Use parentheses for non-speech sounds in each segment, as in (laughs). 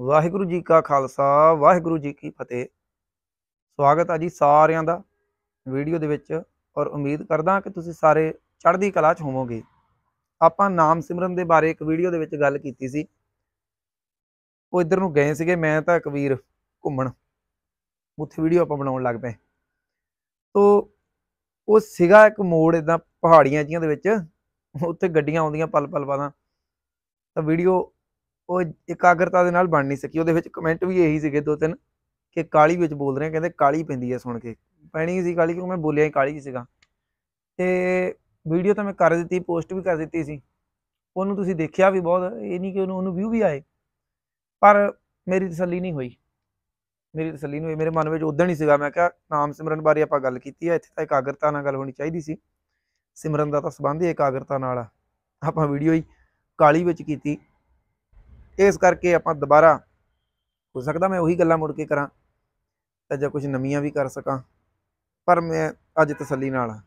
ਵਾਹਿਗੁਰੂ ਜੀ ਕਾ ਖਾਲਸਾ ਵਾਹਿਗੁਰੂ ਜੀ ਕੀ ਫਤਿਹ ਸਵਾਗਤ ਆ ਜੀ ਸਾਰਿਆਂ ਦਾ ਵੀਡੀਓ ਦੇ ਵਿੱਚ ਔਰ ਉਮੀਦ ਕਰਦਾ ਕਿ ਤੁਸੀਂ ਸਾਰੇ ਚੜ੍ਹਦੀ ਕਲਾ 'ਚ ਹੋਵੋਗੇ ਆਪਾਂ ਨਾਮ ਸਿਮਰਨ ਦੇ ਬਾਰੇ ਇੱਕ ਵੀਡੀਓ ਦੇ ਵਿੱਚ ਗੱਲ ਕੀਤੀ ਸੀ ਉਹ ਇੱਧਰ ਨੂੰ ਗਏ ਸੀਗੇ ਮੈਂ ਤਾਂ ਕਬੀਰ ਘੁੰਮਣ ਉੱਥੇ ਵੀਡੀਓ ਆਪਾਂ ਬਣਾਉਣ ਲੱਗ ਪਏ ਤੋਂ ਉਹ ਸਿਗਾ ਇੱਕ ਮੋੜ ਇਦਾਂ ਪਹਾੜੀਆਂ ਜੀਆਂ ਦੇ ਵਿੱਚ ਉੱਥੇ ਗੱਡੀਆਂ ਆਉਂਦੀਆਂ ਪਲ ਪਲ ਬਾਦਾਂ ਤਾਂ ਵੀਡੀਓ ਉਹ ਇਕਾਗਰਤਾ ਦੇ ਨਾਲ ਬਣ ਨਹੀਂ ਸਕੀ ਉਹਦੇ ਵਿੱਚ ਕਮੈਂਟ ਵੀ ਇਹੀ ਸੀਗੇ ਦੋ ਤਿੰਨ ਕਿ ਕਾਲੀ ਵਿੱਚ ਬੋਲ ਰਹੇ ਕਹਿੰਦੇ ਕਾਲੀ ਪੈਂਦੀ ਹੈ ਸੁਣ ਕੇ ਪੈਣੀ ਸੀ ਕਾਲੀ ਕਿਉਂ ਮੈਂ ਬੋਲਿਆ ਹੀ ਕਾਲੀ ਸੀਗਾ ਤੇ ਵੀਡੀਓ ਤਾਂ ਮੈਂ ਕਰ ਦਿੱਤੀ ਪੋਸਟ ਵੀ ਕਰ ਦਿੱਤੀ ਸੀ ਉਹਨੂੰ ਤੁਸੀਂ ਦੇਖਿਆ ਵੀ ਬਹੁਤ ਇਹ ਨਹੀਂ ਕਿ ਉਹਨੂੰ ਉਹਨੂੰ ਵੀਊ ਵੀ ਆਏ ਪਰ ਮੇਰੀ ਤਸੱਲੀ ਨਹੀਂ ਹੋਈ ਮੇਰੀ ਤਸੱਲੀ ਨਹੀਂ ਹੋਈ ਮੇਰੇ ਮਨ ਵਿੱਚ ਉਦੋਂ ਹੀ ਸੀਗਾ ਮੈਂ ਕਿਹਾ ਨਾਮ ਸਿਮਰਨ ਬਾਰੇ ਆਪਾਂ ਗੱਲ ਕੀਤੀ ਹੈ ਇੱਥੇ ਤਾਂ ਇਕਾਗਰਤਾ ਨਾਲ ਗੱਲ ਹੋਣੀ ਚਾਹੀਦੀ ਸੀ ਸਿਮਰਨ ਦਾ ਤਾਂ ਸਬੰਧ ਹੀ ਇਕਾਗਰਤਾ ਨਾਲ ਆ ਆਪਾਂ ਵੀਡੀਓ ਹੀ ਕਾਲੀ ਵਿੱਚ ਕੀਤੀ ਇਸ ਕਰਕੇ ਆਪਾਂ ਦੁਬਾਰਾ ਹੋ ਸਕਦਾ ਮੈਂ ਉਹੀ ਗੱਲਾਂ ਮੁੜ ਕੇ ਕਰਾਂ ਤਾਂ ਜਾਂ ਕੁਝ ਨਵੀਆਂ ਵੀ ਕਰ ਸਕਾਂ ਪਰ ਮੈਂ ਅੱਜ ਤਸੱਲੀ ਨਾਲ ਆ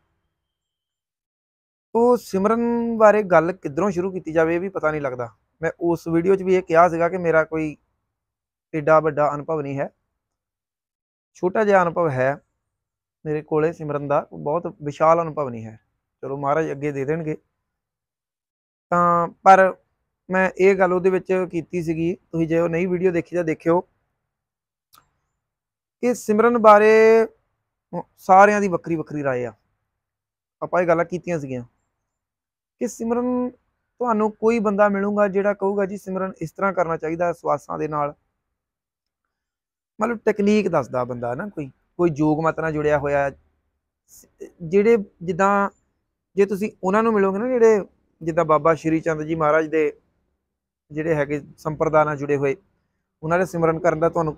ਉਹ ਸਿਮਰਨ ਬਾਰੇ ਗੱਲ ਕਿੱਧਰੋਂ ਸ਼ੁਰੂ ਕੀਤੀ ਜਾਵੇ ਇਹ ਵੀ ਪਤਾ ਨਹੀਂ ਲੱਗਦਾ ਮੈਂ ਉਸ ਵੀਡੀਓ 'ਚ ਵੀ ਇਹ ਕਿਹਾ ਸੀਗਾ ਕਿ ਮੇਰਾ ਕੋਈ ਏਡਾ ਵੱਡਾ ਅਨੁਭਵ ਨਹੀਂ ਹੈ ਛੋਟਾ ਜਿਹਾ ਅਨੁਭਵ ਹੈ ਮੇਰੇ ਕੋਲੇ ਸਿਮਰਨ ਦਾ ਬਹੁਤ ਵਿਸ਼ਾਲ ਅਨੁਭਵ ਨਹੀਂ ਹੈ ਚਲੋ ਮਹਾਰਾਜ ਅੱਗੇ ਦੇ ਦੇਣਗੇ ਤਾਂ ਪਰ ਮੈਂ ਇਹ ਗੱਲ ਉਹਦੇ ਵਿੱਚ ਕੀਤੀ ਸੀਗੀ ਤੁਸੀਂ ਜੇ ਉਹ ਨਹੀਂ ਵੀਡੀਓ ਦੇਖੀ ਤਾਂ ਦੇਖਿਓ ਕਿ ਸਿਮਰਨ ਬਾਰੇ ਸਾਰਿਆਂ ਦੀ ਵੱਖਰੀ ਵੱਖਰੀ رائے ਆ ਆਪਾਂ ਇਹ ਗੱਲਾਂ ਕੀਤੀਆਂ ਸੀਗੀਆਂ ਕਿ ਸਿਮਰਨ ਤੁਹਾਨੂੰ ਕੋਈ ਬੰਦਾ ਮਿਲੂਗਾ ਜਿਹੜਾ ਕਹੂਗਾ ਜੀ ਸਿਮਰਨ ਇਸ ਤਰ੍ਹਾਂ ਕਰਨਾ ਚਾਹੀਦਾ ਸਵਾਸਾਂ ਦੇ ਨਾਲ ਮਤਲਬ ਟੈਕਨੀਕ ਦੱਸਦਾ ਬੰਦਾ ਨਾ ਕੋਈ ਕੋਈ ਜੋਗ ਮਤ ਨਾਲ ਜੁੜਿਆ ਹੋਇਆ ਜਿਹੜੇ ਜਿੱਦਾਂ ਜੇ ਤੁਸੀਂ ਉਹਨਾਂ ਨੂੰ ਮਿਲੋਗੇ ਨਾ ਜਿਹੜੇ ਜਿੱਦਾਂ ਬਾਬਾ ਸ਼੍ਰੀ ਚੰਦ ਜੀ ਮਹਾਰਾਜ ਦੇ ਜਿਹੜੇ ਹੈਗੇ ਸੰਪਰਦਾ ਨਾਲ ਜੁੜੇ ਹੋਏ ਉਹਨਾਂ ਦੇ ਸਿਮਰਨ ਕਰਨ ਦਾ ਤੁਹਾਨੂੰ